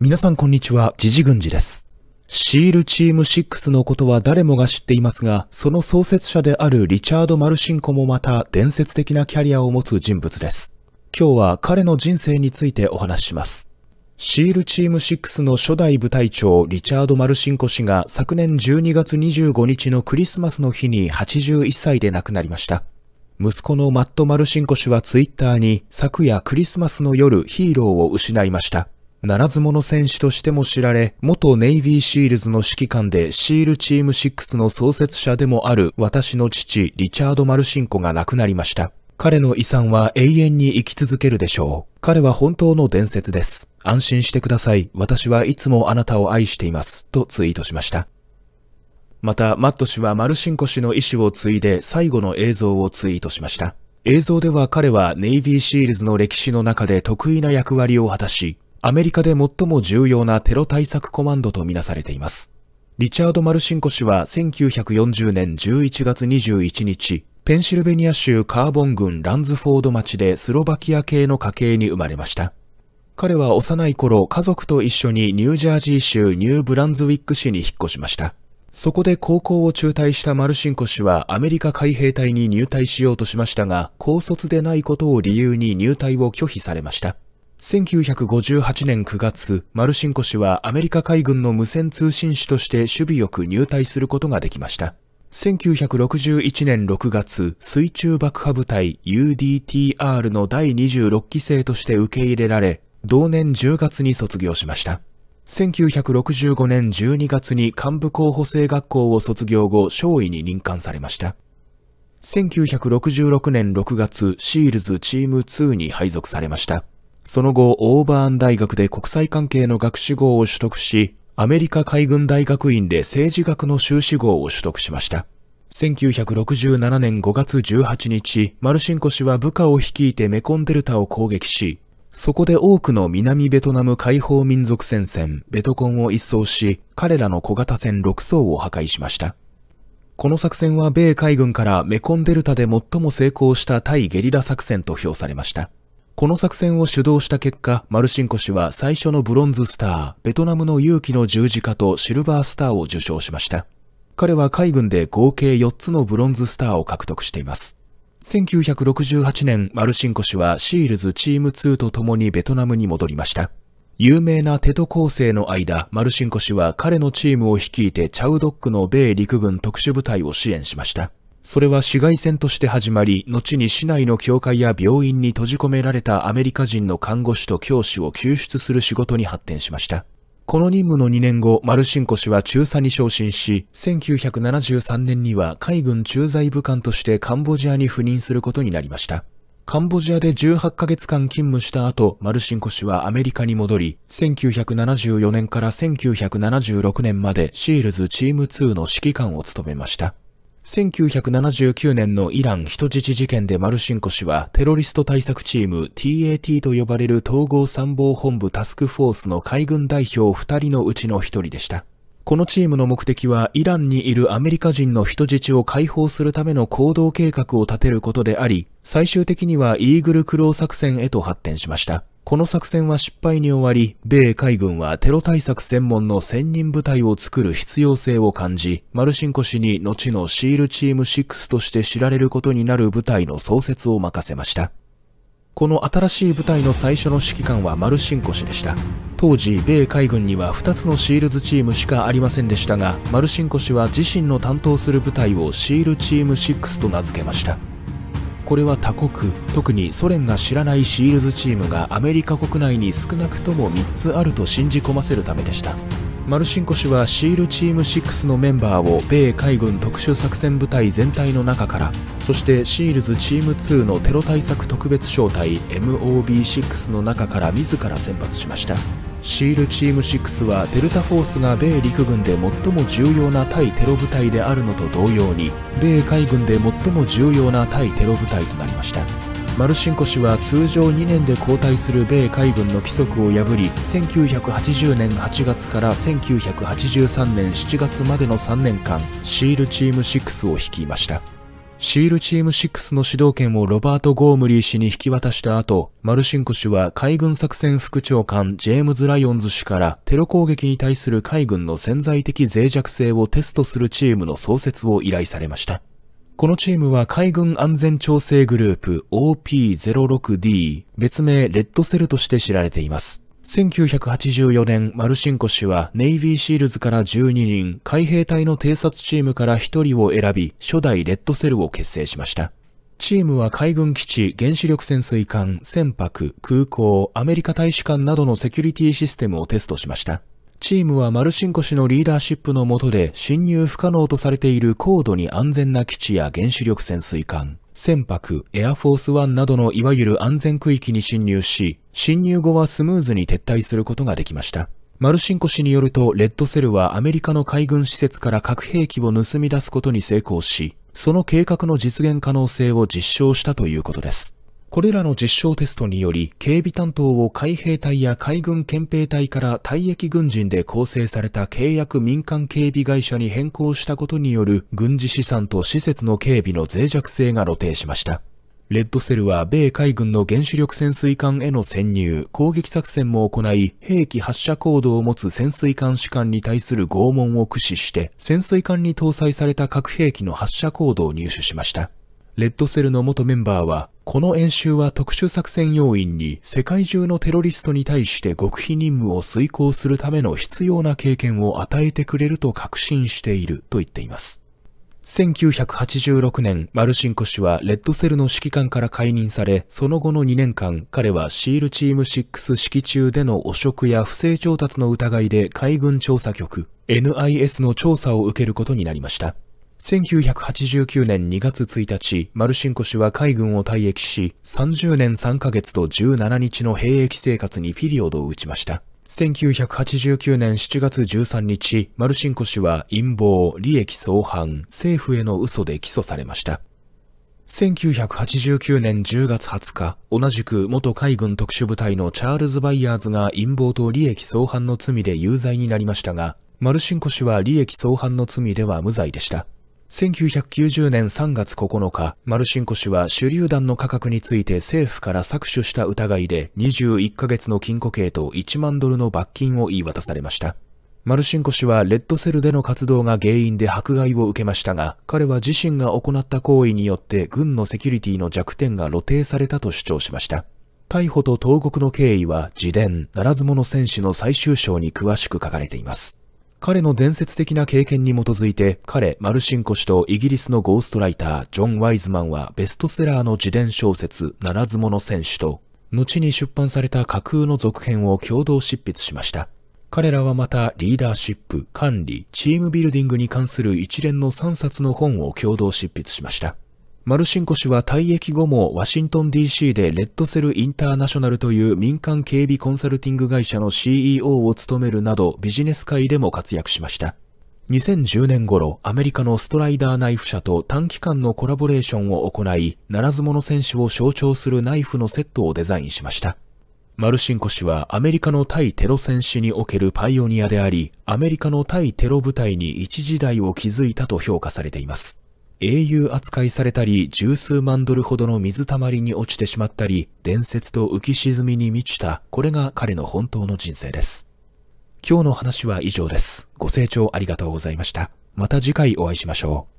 皆さんこんにちは、ジジ軍事です。シールチーム6のことは誰もが知っていますが、その創設者であるリチャード・マルシンコもまた伝説的なキャリアを持つ人物です。今日は彼の人生についてお話しします。シールチーム6の初代部隊長リチャード・マルシンコ氏が昨年12月25日のクリスマスの日に81歳で亡くなりました。息子のマット・マルシンコ氏はツイッターに昨夜クリスマスの夜ヒーローを失いました。ならず者選手としても知られ、元ネイビーシールズの指揮官でシールチーム6の創設者でもある私の父リチャード・マルシンコが亡くなりました。彼の遺産は永遠に生き続けるでしょう。彼は本当の伝説です。安心してください。私はいつもあなたを愛しています。とツイートしました。また、マット氏はマルシンコ氏の意思を継いで最後の映像をツイートしました。映像では彼はネイビーシールズの歴史の中で得意な役割を果たし、アメリカで最も重要なテロ対策コマンドとみなされています。リチャード・マルシンコ氏は1940年11月21日、ペンシルベニア州カーボン郡ランズフォード町でスロバキア系の家系に生まれました。彼は幼い頃、家族と一緒にニュージャージー州ニューブランズウィック市に引っ越しました。そこで高校を中退したマルシンコ氏はアメリカ海兵隊に入隊しようとしましたが、高卒でないことを理由に入隊を拒否されました。1958年9月、マルシンコ氏はアメリカ海軍の無線通信士として守備よく入隊することができました。1961年6月、水中爆破部隊 UDTR の第26期生として受け入れられ、同年10月に卒業しました。1965年12月に幹部候補生学校を卒業後、少尉に任官されました。1966年6月、シールズチーム2に配属されました。その後、オーバーン大学で国際関係の学士号を取得し、アメリカ海軍大学院で政治学の修士号を取得しました。1967年5月18日、マルシンコ氏は部下を率いてメコンデルタを攻撃し、そこで多くの南ベトナム解放民族戦線、ベトコンを一掃し、彼らの小型船6艘を破壊しました。この作戦は米海軍からメコンデルタで最も成功した対ゲリラ作戦と評されました。この作戦を主導した結果、マルシンコ氏は最初のブロンズスター、ベトナムの勇気の十字架とシルバースターを受賞しました。彼は海軍で合計4つのブロンズスターを獲得しています。1968年、マルシンコ氏はシールズチーム2と共にベトナムに戻りました。有名なテト構成の間、マルシンコ氏は彼のチームを率いてチャウドックの米陸軍特殊部隊を支援しました。それは市外線として始まり、後に市内の教会や病院に閉じ込められたアメリカ人の看護師と教師を救出する仕事に発展しました。この任務の2年後、マルシンコ氏は中佐に昇進し、1973年には海軍駐在武官としてカンボジアに赴任することになりました。カンボジアで18ヶ月間勤務した後、マルシンコ氏はアメリカに戻り、1974年から1976年までシールズチーム2の指揮官を務めました。1979年のイラン人質事件でマルシンコ氏はテロリスト対策チーム TAT と呼ばれる統合参謀本部タスクフォースの海軍代表2人のうちの1人でした。このチームの目的はイランにいるアメリカ人の人質を解放するための行動計画を立てることであり、最終的にはイーグルクロー作戦へと発展しました。この作戦は失敗に終わり、米海軍はテロ対策専門の専任部隊を作る必要性を感じ、マルシンコ氏に後のシールチーム6として知られることになる部隊の創設を任せました。この新しい部隊の最初の指揮官はマルシンコ氏でした。当時、米海軍には2つのシールズチームしかありませんでしたが、マルシンコ氏は自身の担当する部隊をシールチーム6と名付けました。これは他国特にソ連が知らないシールズチームがアメリカ国内に少なくとも3つあると信じ込ませるためでしたマルシンコ氏はシールチーム6のメンバーを米海軍特殊作戦部隊全体の中からそしてシールズチーム2のテロ対策特別小隊 MOB6 の中から自ら選抜しましたシールチーム6はデルタフォースが米陸軍で最も重要な対テロ部隊であるのと同様に米海軍で最も重要な対テロ部隊となりましたマルシンコ氏は通常2年で交代する米海軍の規則を破り1980年8月から1983年7月までの3年間シールチーム6を率いましたシールチーム6の指導権をロバート・ゴームリー氏に引き渡した後、マルシンコ氏は海軍作戦副長官ジェームズ・ライオンズ氏からテロ攻撃に対する海軍の潜在的脆弱性をテストするチームの創設を依頼されました。このチームは海軍安全調整グループ OP-06D、別名レッドセルとして知られています。1984年、マルシンコ氏はネイビーシールズから12人、海兵隊の偵察チームから1人を選び、初代レッドセルを結成しました。チームは海軍基地、原子力潜水艦、船舶、空港、アメリカ大使館などのセキュリティシステムをテストしました。チームはマルシンコ氏のリーダーシップの下で侵入不可能とされている高度に安全な基地や原子力潜水艦、船舶、エアフォースワンなどのいわゆる安全区域に侵入し、侵入後はスムーズに撤退することができました。マルシンコ氏によると、レッドセルはアメリカの海軍施設から核兵器を盗み出すことに成功し、その計画の実現可能性を実証したということです。これらの実証テストにより、警備担当を海兵隊や海軍憲兵隊から退役軍人で構成された契約民間警備会社に変更したことによる軍事資産と施設の警備の脆弱性が露呈しました。レッドセルは米海軍の原子力潜水艦への潜入、攻撃作戦も行い、兵器発射行動を持つ潜水艦士官に対する拷問を駆使して、潜水艦に搭載された核兵器の発射行動を入手しました。レッドセルの元メンバーは、この演習は特殊作戦要員に世界中のテロリストに対して極秘任務を遂行するための必要な経験を与えてくれると確信していると言っています。1986年、マルシンコ氏はレッドセルの指揮官から解任され、その後の2年間、彼はシールチーム6指揮中での汚職や不正調達の疑いで海軍調査局、NIS の調査を受けることになりました。1989年2月1日、マルシンコ氏は海軍を退役し、30年3ヶ月と17日の兵役生活にピリオドを打ちました。1989年7月13日、マルシンコ氏は陰謀、利益相反、政府への嘘で起訴されました。1989年10月20日、同じく元海軍特殊部隊のチャールズ・バイヤーズが陰謀と利益相反の罪で有罪になりましたが、マルシンコ氏は利益相反の罪では無罪でした。1990年3月9日、マルシンコ氏は手榴弾の価格について政府から搾取した疑いで21ヶ月の禁錮刑と1万ドルの罰金を言い渡されました。マルシンコ氏はレッドセルでの活動が原因で迫害を受けましたが、彼は自身が行った行為によって軍のセキュリティの弱点が露呈されたと主張しました。逮捕と投獄の経緯は自伝、ならず者戦士の最終章に詳しく書かれています。彼の伝説的な経験に基づいて、彼、マルシンコ氏とイギリスのゴーストライター、ジョン・ワイズマンはベストセラーの自伝小説、ならず者選手と、後に出版された架空の続編を共同執筆しました。彼らはまたリーダーシップ、管理、チームビルディングに関する一連の3冊の本を共同執筆しました。マルシンコ氏は退役後もワシントン DC でレッドセルインターナショナルという民間警備コンサルティング会社の CEO を務めるなどビジネス界でも活躍しました。2010年頃、アメリカのストライダーナイフ社と短期間のコラボレーションを行い、ならず者選手を象徴するナイフのセットをデザインしました。マルシンコ氏はアメリカの対テロ戦士におけるパイオニアであり、アメリカの対テロ部隊に一時代を築いたと評価されています。英雄扱いされたり十数万ドルほどの水たまりに落ちてしまったり伝説と浮き沈みに満ちたこれが彼の本当の人生です今日の話は以上ですご清聴ありがとうございましたまた次回お会いしましょう